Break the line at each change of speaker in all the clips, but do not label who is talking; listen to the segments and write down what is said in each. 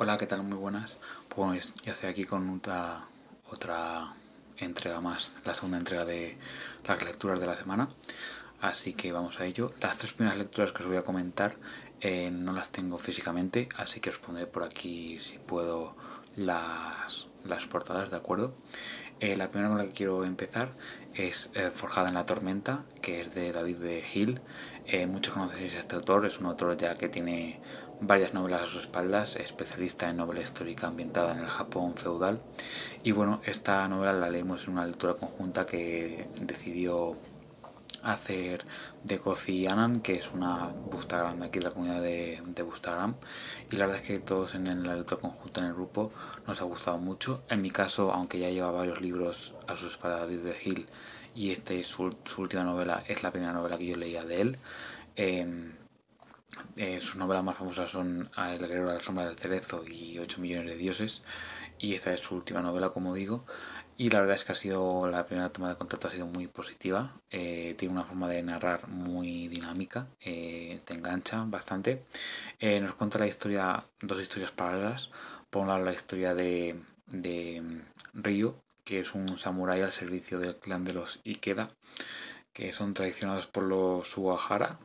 Hola, ¿qué tal? Muy buenas. Pues ya estoy aquí con otra, otra entrega más, la segunda entrega de las lecturas de la semana. Así que vamos a ello. Las tres primeras lecturas que os voy a comentar eh, no las tengo físicamente, así que os pondré por aquí, si puedo, las, las portadas, ¿de acuerdo? Eh, la primera con la que quiero empezar es eh, Forjada en la Tormenta, que es de David B. Hill. muchos conocéis a este autor, es un autor ya que tiene varias novelas a sus espaldas, especialista en novela histórica ambientada en el Japón feudal. Y bueno, esta novela la leemos en una lectura conjunta que decidió hacer de Kozi Anan, que es una Bustagram aquí, la comunidad de, Bustagram. Y la verdad es que todos en la lectura conjunta en el grupo nos ha gustado mucho. En mi caso, aunque ya lleva varios libros a sus espaldas David Hill y este, es su última novela es la primera novela que yo leía de él. Em, eh, sus novelas más famosas son El guerrero a la sombra del cerezo y 8 millones de dioses. Y esta es su última novela, como digo. Y la verdad es que ha sido la primera toma de contacto ha sido muy positiva. Eh, tiene una forma de narrar muy dinámica. Eh, te engancha bastante. nos cuenta la historia, dos historias paralelas. Por un la historia de, de mm, Ryu, que es un samurái al servicio del clan de los Ikeda, que son traicionados por los Uahara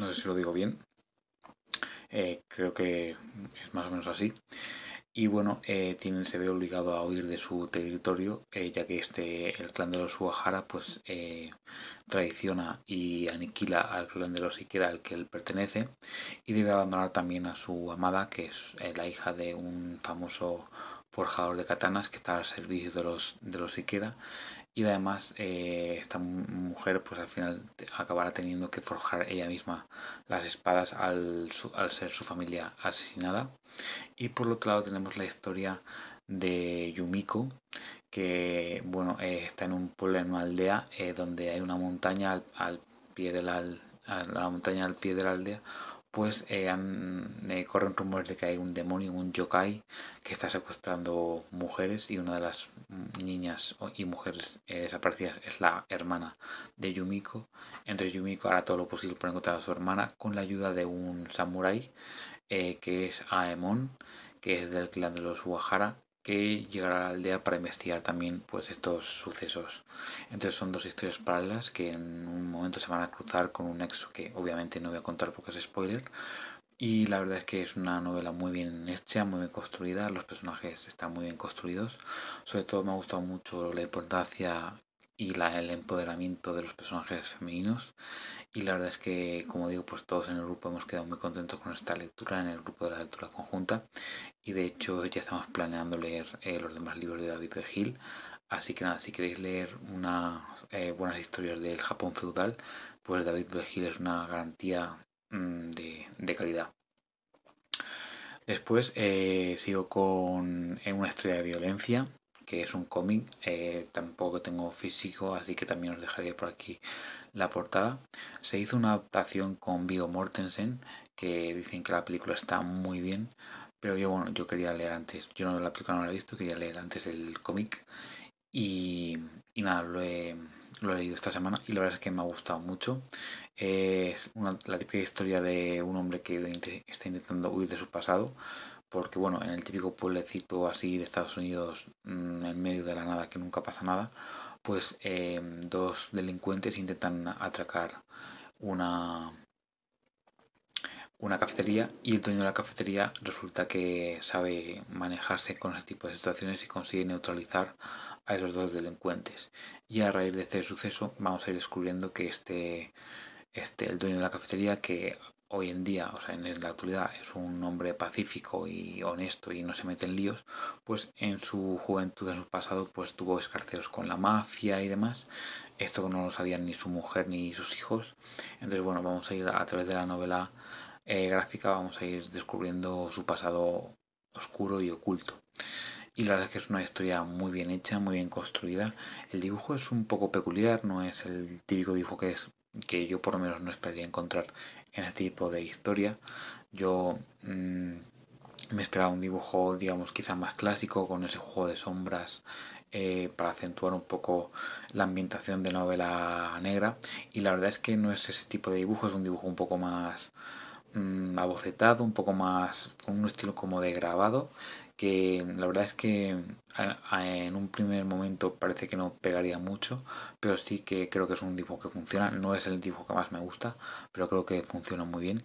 No sé si lo digo bien, eh, creo que es más o menos así. Y bueno, eh, se ve obligado a huir de su territorio, eh, ya que este, el clan de los Uahara pues, traiciona y aniquila al clan de los Ikeda al que él pertenece, y debe abandonar también a su amada, que es la hija de un famoso forjador de katanas que está al servicio de los, de los Ikeda y además eh, esta mujer pues al final acabará teniendo que forjar ella misma las espadas al, ser su familia asesinada y por otro lado tenemos la historia de Yumiko que bueno eh, está en un pueblo en una aldea eh, donde hay una montaña al, pie de la, montaña al pie de la aldea pues eh, eh, corren rumores de que hay un demonio, un yokai, que está secuestrando mujeres y una de las mm, niñas y mujeres eh, desaparecidas es la hermana de Yumiko. Entonces Yumiko hará todo lo posible por encontrar a su hermana con la ayuda de un samurái que es Aemon, que es del clan de los Uahara que llegará a la aldea para investigar también pues estos sucesos. Entonces son dos historias paralelas que en un momento se van a cruzar con un nexo que obviamente no voy a contar porque es spoiler. Y la verdad es que es una novela muy bien hecha, muy bien construida, los personajes están muy bien construidos. Sobre todo me ha gustado mucho la importancia y la, el empoderamiento de los personajes femeninos y la verdad es que, como digo, pues todos en el grupo hemos quedado muy contentos con esta lectura en el grupo de la lectura conjunta. Y de hecho ya estamos planeando leer eh, los demás libros de David de Así que nada, si queréis leer unas eh, buenas historias del Japón feudal, pues David Bergil es una garantía mm, de, calidad. Después eh, sigo con una historia de violencia que es un cómic. Eh, tampoco tengo físico, así que también os dejaría por aquí la portada. Se hizo una adaptación con bio Mortensen, que dicen que la película está muy bien. Pero yo, bueno, yo quería leer antes. Yo no la película no la he visto, quería leer antes el cómic. Y, nada, lo he, lo he, leído esta semana y la verdad es que me ha gustado mucho. es la típica historia de un hombre que está intentando huir de su pasado, porque bueno, en el típico pueblecito así de Estados Unidos, mm, en medio de la nada, que nunca pasa nada, pues em, dos delincuentes intentan atracar una, una cafetería y el dueño de la cafetería resulta que sabe manejarse con ese tipo de situaciones y consigue neutralizar a esos dos delincuentes. Y a raíz de este suceso vamos a ir descubriendo que este, este el dueño de la cafetería que hoy en día, o sea, en la actualidad es un hombre pacífico y honesto y no se mete en líos, pues en su juventud, en su pasado, pues tuvo escarceos con la mafia y demás. Esto no lo sabían ni su mujer ni sus hijos. Entonces, bueno, vamos a ir a través de la novela eh, gráfica, vamos a ir descubriendo su pasado oscuro y oculto. Y la verdad es que es una historia muy bien hecha, muy bien construida. El dibujo es un poco peculiar, no es el típico dibujo que es que yo por lo menos no esperaría encontrar en este tipo de historia. Yo mm, me esperaba un dibujo, digamos, quizá más clásico, con ese juego de sombras eh, para acentuar un poco la ambientación de novela negra. Y la verdad es que no es ese tipo de dibujo, es un dibujo un poco más mm, abocetado, un poco más con un estilo como de grabado que la verdad es que en un primer momento parece que no pegaría mucho, pero sí que creo que es un dibujo que funciona. No es el dibujo que más me gusta, pero creo que funciona muy bien.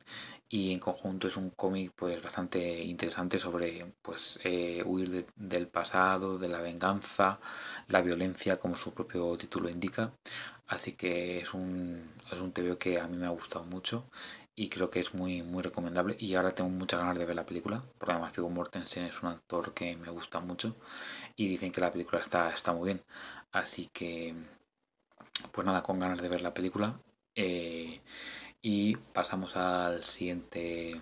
Y en conjunto es un cómic pues bastante interesante sobre pues eh, huir del pasado, de la venganza, la violencia, como su propio título indica. Así que es un, es un que a mí me ha gustado mucho y creo que es muy, muy recomendable. Y ahora tengo muchas ganas de ver la película, porque además Figo Mortensen es un actor que me gusta mucho y dicen que la película está, está muy bien. Así que, pues nada, con ganas de ver la película. Eh, y pasamos al siguiente,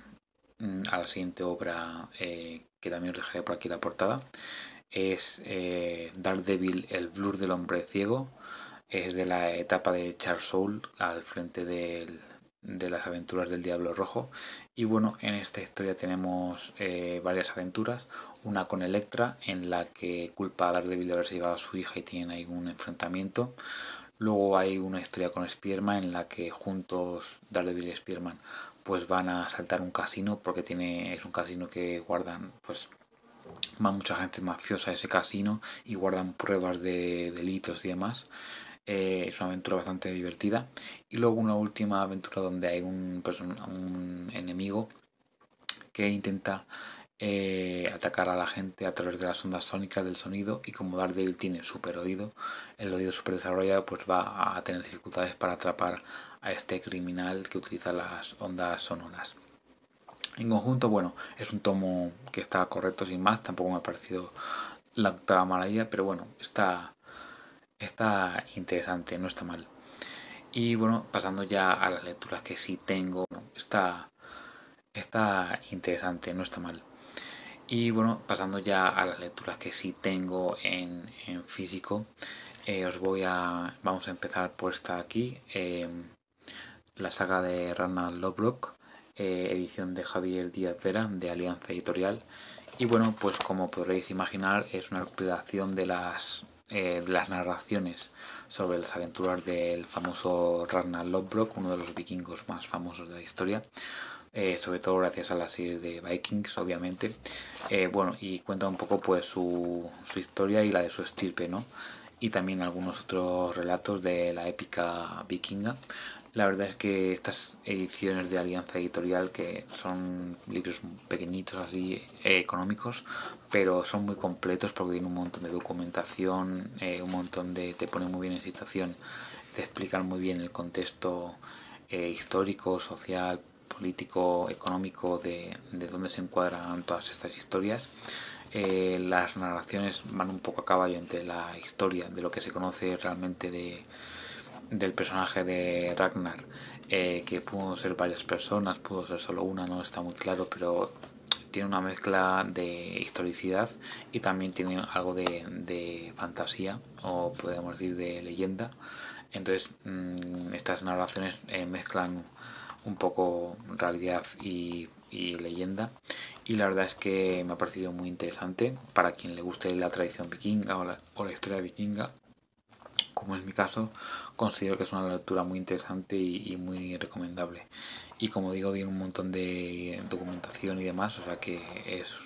mm, a la siguiente obra eh, que también os dejaré por aquí la portada. Es eh, Dark Devil, el blur del hombre ciego. Es de la etapa de Charles Soul al frente del, de las aventuras del Diablo Rojo. Y bueno, en esta historia tenemos eh, varias aventuras. Una con Electra, en la que culpa a Daredevil de haberse llevado a su hija y tienen ahí un enfrentamiento. Luego hay una historia con Spearman, en la que juntos Daredevil y Spearman pues van a saltar un casino, porque tiene, es un casino que guardan pues va mucha gente mafiosa ese casino y guardan pruebas de delitos y demás. Eh, es una aventura bastante divertida. Y luego una última aventura donde hay un, enemigo que intenta eh, atacar a la gente a través de las ondas sónicas del sonido y como Daredevil tiene super oído, el oído super desarrollado pues va a tener dificultades para atrapar a este criminal que utiliza las ondas sonoras. En conjunto, bueno, es un tomo que está correcto sin más, tampoco me ha parecido la octava idea, pero bueno, está Está interesante, no está mal. Y bueno, pasando ya a las lecturas que sí tengo, está, está interesante, no está mal. Y bueno, pasando ya a las lecturas que sí tengo en, físico, eh, os voy a. Vamos a empezar por esta aquí, em, la saga de Rana Lobrock, eh, edición de Javier Díaz Vera, de Alianza Editorial. Y bueno, pues como podréis imaginar, es una recopilación de las eh, las narraciones sobre las aventuras del famoso Ragnar Lodbrok, uno de los vikingos más famosos de la historia, eh, sobre todo gracias a la serie de Vikings, obviamente. Eh, bueno, y cuenta un poco pues su, su, historia y la de su estirpe, ¿no? Y también algunos otros relatos de la épica vikinga, la verdad es que estas ediciones de Alianza Editorial, que son libros pequeñitos así, eh, económicos, pero son muy completos porque tienen un montón de documentación, eh, un montón de... te ponen muy bien en situación, te explican muy bien el contexto eh, histórico, social, político, económico, de, de dónde se encuadran todas estas historias. las narraciones van un poco a caballo entre la historia de lo que se conoce realmente de, del personaje de Ragnar, eh, que pudo ser varias personas, pudo ser solo una, no está muy claro, pero tiene una mezcla de historicidad y también tiene algo de, fantasía o podemos decir de leyenda. Entonces mm, estas narraciones eh, mezclan un poco realidad y, leyenda y la verdad es que me ha parecido muy interesante para quien le guste la tradición vikinga o la historia vikinga como es mi caso, considero que es una lectura muy interesante y, muy recomendable. Y como digo, viene un montón de documentación y demás, o sea que es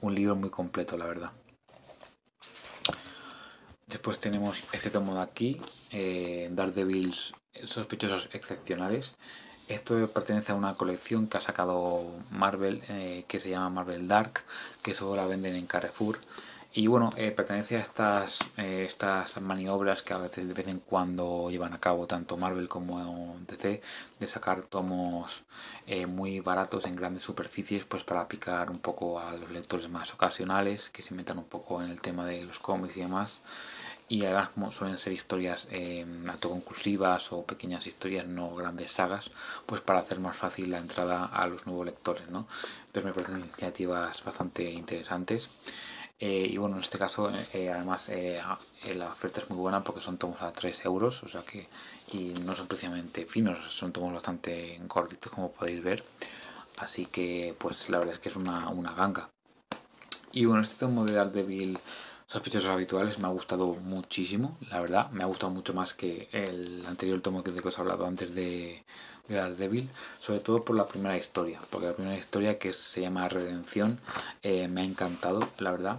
un libro muy completo, la verdad. Después tenemos este tomo de aquí, eh, Daredevils sospechosos excepcionales. Esto pertenece a una colección que ha sacado Marvel, eh, que se llama Marvel Dark, que solo la venden en Carrefour. Y bueno, eh, pertenece a estas, eh, estas maniobras que a veces de vez en cuando llevan a cabo tanto Marvel como DC de sacar tomos eh, muy baratos en grandes superficies pues para picar un poco a los lectores más ocasionales que se metan un poco en el tema de los cómics y demás. Y además como suelen ser historias em, autoconclusivas o pequeñas historias, no grandes sagas, pues para hacer más fácil la entrada a los nuevos lectores. ¿no? Entonces me parecen iniciativas bastante interesantes. Eh, y bueno, en este caso, eh, además, eh, ah, la oferta es muy buena porque son tomos a 3 euros, o sea que, y no son precisamente finos, son tomos bastante gorditos como podéis ver. Así que, pues la verdad es que es una, ganga. Y bueno, este es modelo de Daredevil Sospechosos habituales me ha gustado muchísimo, la verdad. Me ha gustado mucho más que el anterior tomo que os he hablado antes de, Dark sobre todo por la primera historia, porque la primera historia que se llama Redención eh, me ha encantado, la verdad.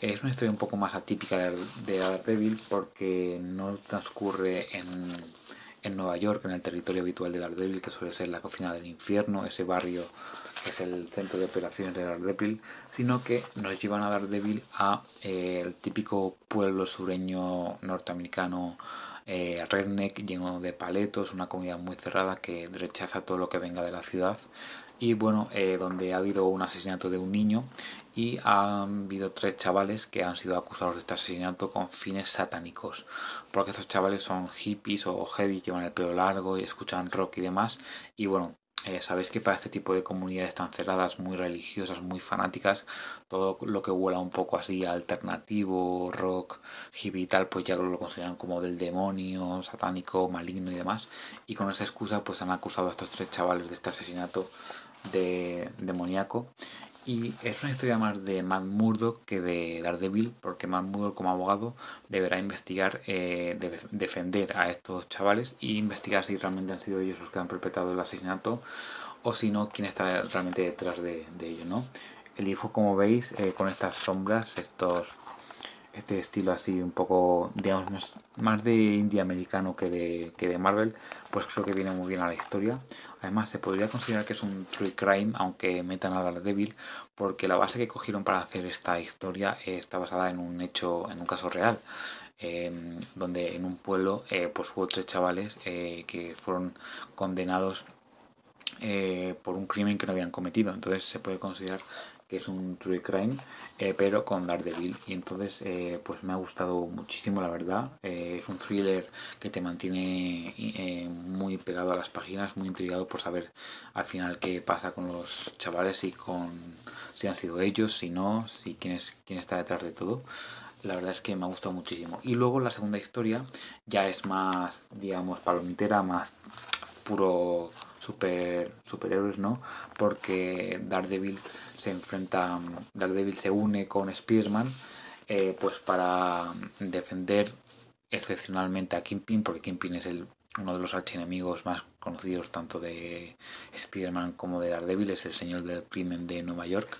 Es una historia un poco más atípica de, Dark Devil porque no transcurre en, en Nueva York, en el territorio habitual de Daredevil, que suele ser la cocina del infierno, ese barrio que es el centro de operaciones de Daredevil, sino que nos llevan a Daredevil a eh, el típico pueblo sureño norteamericano eh, redneck lleno de paletos, una comunidad muy cerrada que rechaza todo lo que venga de la ciudad. Y bueno, eh, donde ha habido un asesinato de un niño y han habido tres chavales que han sido acusados de este asesinato con fines satánicos. Porque estos chavales son hippies o heavy, llevan el pelo largo y escuchan rock y demás. Y bueno, eh, Sabéis que para este tipo de comunidades tan cerradas, muy religiosas, muy fanáticas, todo lo que huela un poco así alternativo, rock, hippie y tal, pues ya lo consideran como del demonio, satánico, maligno y demás. Y con esa excusa pues han acusado a estos tres chavales de este asesinato de demoníaco y es una historia más de Matt Murdock que de Daredevil, porque Matt Murdock como abogado deberá investigar, eh, defender a estos chavales e investigar si realmente han sido ellos los que han perpetrado el asesinato o si no, quién está realmente detrás de, ellos, ¿no? El hijo, como veis, eh, con estas sombras, estos este estilo así un poco, digamos, más, de india americano que de, que de Marvel, pues creo que viene muy bien a la historia. Además, se podría considerar que es un true crime, aunque metan a débil porque la base que cogieron para hacer esta historia eh, está basada en un hecho, en un caso real. Em, donde en un pueblo eh, pues hubo tres chavales eh, que fueron condenados por un crimen que no habían cometido entonces se puede considerar que es un true crime, eh, pero con Daredevil. Y entonces, eh, pues me ha gustado muchísimo, la verdad. Eh, es un thriller que te mantiene muy pegado a las páginas, muy intrigado por saber al final qué pasa con los chavales y con si han sido ellos, si no, si quién, es, quién está detrás de todo la verdad es que me ha gustado muchísimo. Y luego la segunda historia ya es más, digamos, palomitera, más puro super, superhéroes, ¿no? Porque Daredevil se enfrenta, um, Daredevil se une con Spearman eh, pues para um, defender excepcionalmente a Kingpin, porque Kingpin es el, uno de los archienemigos más conocidos tanto de Spider-Man como de Daredevil, es el señor del crimen de Nueva York.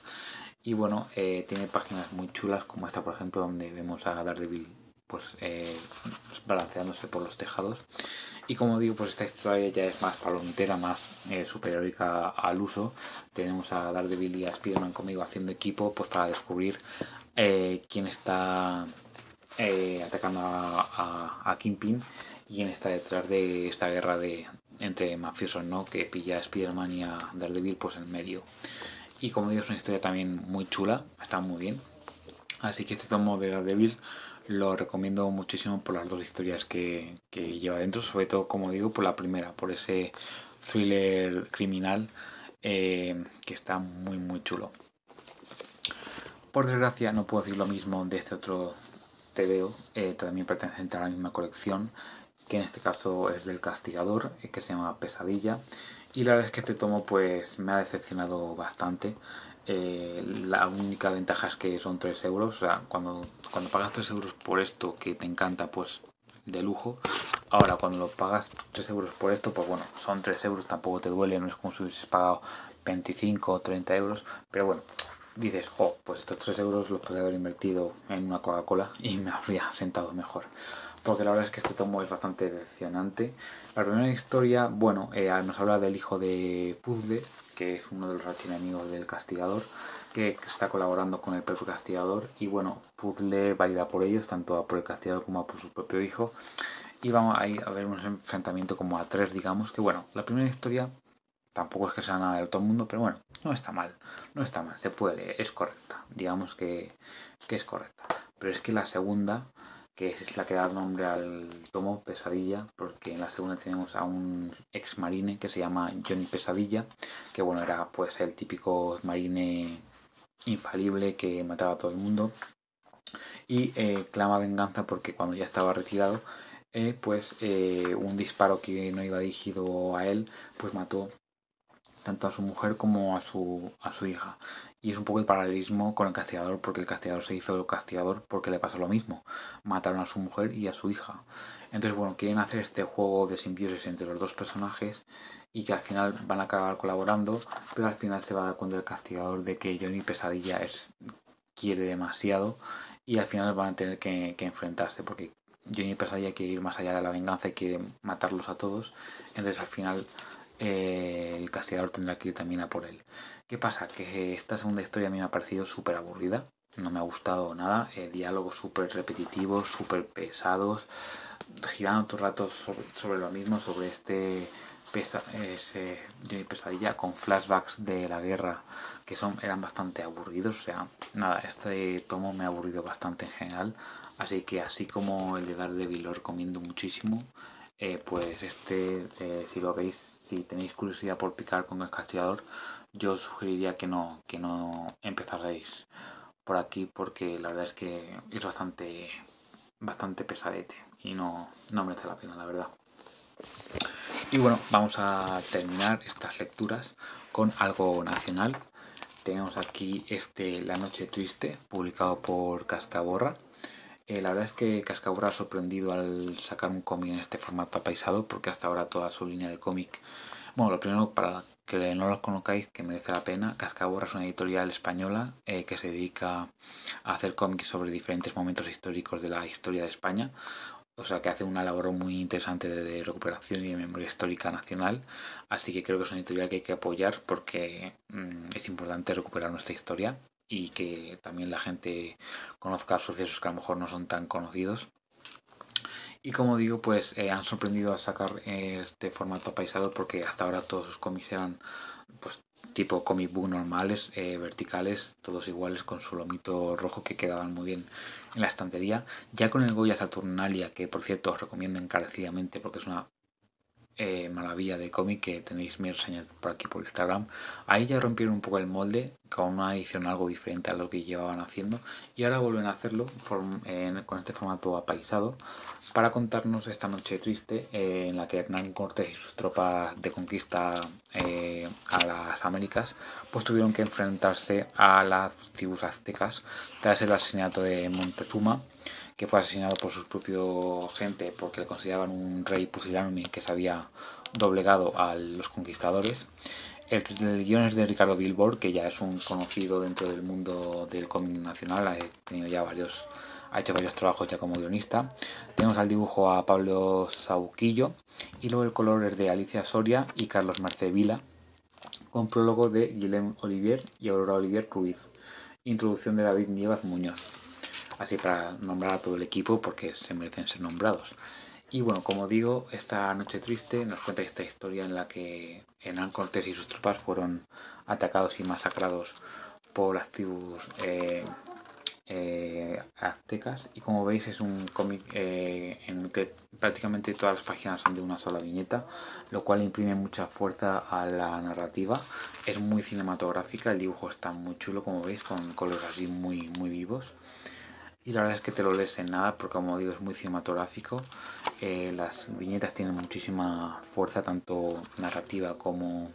Y bueno, eh, tiene páginas muy chulas como esta, por ejemplo, donde vemos a Daredevil pues eh, balanceándose por los tejados y como digo, pues esta historia ya es más palomitera, más eh, al uso. Tenemos a Daredevil y a Spiderman conmigo haciendo equipo pues para descubrir eh, quién está eh, atacando a, Kingpin y quién está detrás de esta guerra de entre mafiosos, ¿no? Que pilla a Spiderman y a Daredevil pues en medio. Y como digo, es una historia también muy chula, está muy bien. Así que este tomo de Daredevil lo recomiendo muchísimo por las dos historias que, lleva dentro, sobre todo, como digo, por la primera, por ese thriller criminal eh, que está muy, muy chulo. Por desgracia, no puedo decir lo mismo de este otro TVO, eh, también pertenece a la misma colección, que en este caso es del Castigador, eh, que se llama Pesadilla. Y la verdad es que este tomo pues me ha decepcionado bastante. Eh, la única ventaja es que son 3 euros. O sea, cuando, cuando pagas 3 euros por esto que te encanta, pues de lujo. Ahora, cuando lo pagas 3 euros por esto, pues bueno, son 3 euros, tampoco te duele, no es como si hubieses pagado 25 o 30 euros. Pero bueno, dices, oh, pues estos 3 euros los podría haber invertido en una Coca-Cola y me habría sentado mejor porque la verdad es que este tomo es bastante decepcionante. La primera historia, bueno, eh, nos habla del hijo de Puzzle, que es uno de los archienemigos del Castigador, que está colaborando con el propio Castigador. Y bueno, Puzzle va a ir a por ellos, tanto a por el Castigador como a por su propio hijo. Y vamos a a ver un enfrentamiento como a tres, digamos. Que bueno, la primera historia tampoco es que sea nada del todo mundo, pero bueno, no está mal. No está mal, se puede es correcta. Digamos que es correcta. Pero es que la segunda que es la que da nombre al tomo Pesadilla, porque en la segunda tenemos a un ex marine que se llama Johnny Pesadilla, que bueno, era pues el típico marine infalible que mataba a todo el mundo y eh, clama venganza porque cuando ya estaba retirado eh, pues eh, un disparo que no iba dirigido a él pues mató tanto a su mujer como a su, a su hija. Y es un poco el paralelismo con el castigador, porque el castigador se hizo el castigador porque le pasó lo mismo. Mataron a su mujer y a su hija. Entonces, bueno, quieren hacer este juego de simbiosis entre los dos personajes y que al final van a acabar colaborando, pero al final se va a dar cuenta el castigador de que Johnny Pesadilla quiere demasiado y al final van a tener que, que enfrentarse porque Johnny Pesadilla quiere ir más allá de la venganza y quiere matarlos a todos. Entonces al final eh, el castigador tendrá que ir también a por él. ¿Qué pasa? Que esta segunda historia a mí me ha parecido súper aburrida, no me ha gustado nada, eh, diálogos súper repetitivos, súper pesados, girando todo el rato sobre, lo mismo, sobre este Pesadilla con flashbacks de la guerra que son eran bastante aburridos, o sea, nada, este tomo me ha aburrido bastante en general, así que así como el de de lo comiendo muchísimo, eh, pues este, si lo veis, si tenéis curiosidad por picar con el castigador, yo sugeriría que no, que no empezaréis por aquí porque la verdad es que es bastante, bastante pesadete y no, no merece la pena, la verdad. Y bueno, vamos a terminar estas lecturas con algo nacional. Tenemos aquí este La Noche Triste, publicado por Cascaborra. Eh, la verdad es que Cascabura ha sorprendido al sacar un cómic en este formato apaisado, porque hasta ahora toda su línea de cómic. Bueno, lo primero, para que no los conozcáis, que merece la pena, Cascabura es una editorial española eh, que se dedica a hacer cómics sobre diferentes momentos históricos de la historia de España. O sea que hace una labor muy interesante de recuperación y de memoria histórica nacional. Así que creo que es una editorial que hay que apoyar porque mm, es importante recuperar nuestra historia y que también la gente conozca sucesos que a lo mejor no son tan conocidos. Y como digo, pues eh, han sorprendido a sacar eh, este formato paisado porque hasta ahora todos sus cómics eran pues tipo comic book normales, eh, verticales, todos iguales con su lomito rojo que quedaban muy bien en la estantería. Ya con el Goya Saturnalia, que por cierto os recomiendo encarecidamente porque es una eh, maravilla de cómic que tenéis mi reseña por aquí por Instagram. Ahí ya rompieron un poco el molde con una edición algo diferente a lo que llevaban haciendo y ahora vuelven a hacerlo con este formato apaisado para contarnos esta noche triste eh, en la que Hernán Cortés y sus tropas de conquista eh, a las Américas pues tuvieron que enfrentarse a las tribus aztecas tras el asesinato de Montezuma que fue asesinado por sus propios gente porque le consideraban un rey pusilánime que se había doblegado a los conquistadores. El, guión es de Ricardo Billboard, que ya es un conocido dentro del mundo del cómic nacional, ha tenido ya varios ha hecho varios trabajos ya como guionista. Tenemos al dibujo a Pablo Sauquillo y luego el color es de Alicia Soria y Carlos Marcevila, con prólogo de Guillem Olivier y Aurora Olivier Ruiz. Introducción de David Nievas Muñoz así para nombrar a todo el equipo porque se merecen ser nombrados. Y bueno, como digo, esta noche triste nos cuenta esta historia en la que Hernán Cortés y sus tropas fueron atacados y masacrados por las tribus eh, eh, aztecas. Y como veis es un cómic eh, en el que prácticamente todas las páginas son de una sola viñeta, lo cual imprime mucha fuerza a la narrativa. Es muy cinematográfica, el dibujo está muy chulo, como veis, con colores así muy, muy vivos y la verdad es que te lo lees en nada porque como digo es muy cinematográfico eh, las viñetas tienen muchísima fuerza tanto narrativa como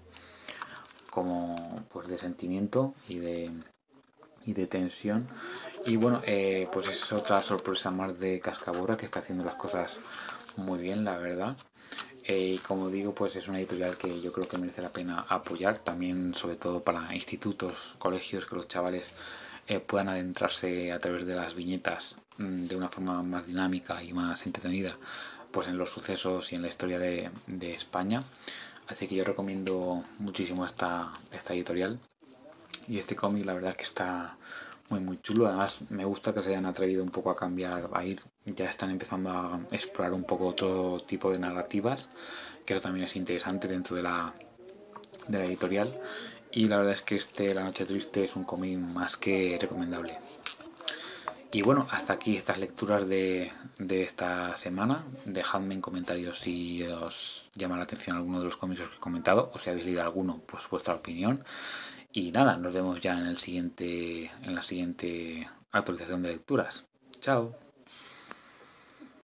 como pues de sentimiento y de tensión y bueno eh, pues es otra sorpresa más de Cascabura, que está haciendo las cosas muy bien la verdad eh, y como digo, pues es una editorial que yo creo que merece la pena apoyar, también sobre todo para institutos, colegios, que los chavales eh, puedan adentrarse a través de las viñetas mm, de una forma más dinámica y más entretenida pues en los sucesos y en la historia de, España. Así que yo recomiendo muchísimo esta, esta editorial. Y este cómic la verdad es que está muy muy chulo. Además me gusta que se hayan atrevido un poco a cambiar, a ir. Ya están empezando a explorar un poco otro tipo de narrativas, que eso también es interesante dentro de de la editorial. Y la verdad es que este La Noche Triste es un cómic más que recomendable. Y bueno, hasta aquí estas lecturas de, esta semana. Dejadme en comentarios si os llama la atención alguno de los cómics que he comentado o si habéis leído alguno, pues vuestra opinión. Y nada, nos vemos ya en el siguiente en la siguiente actualización de lecturas. Chao.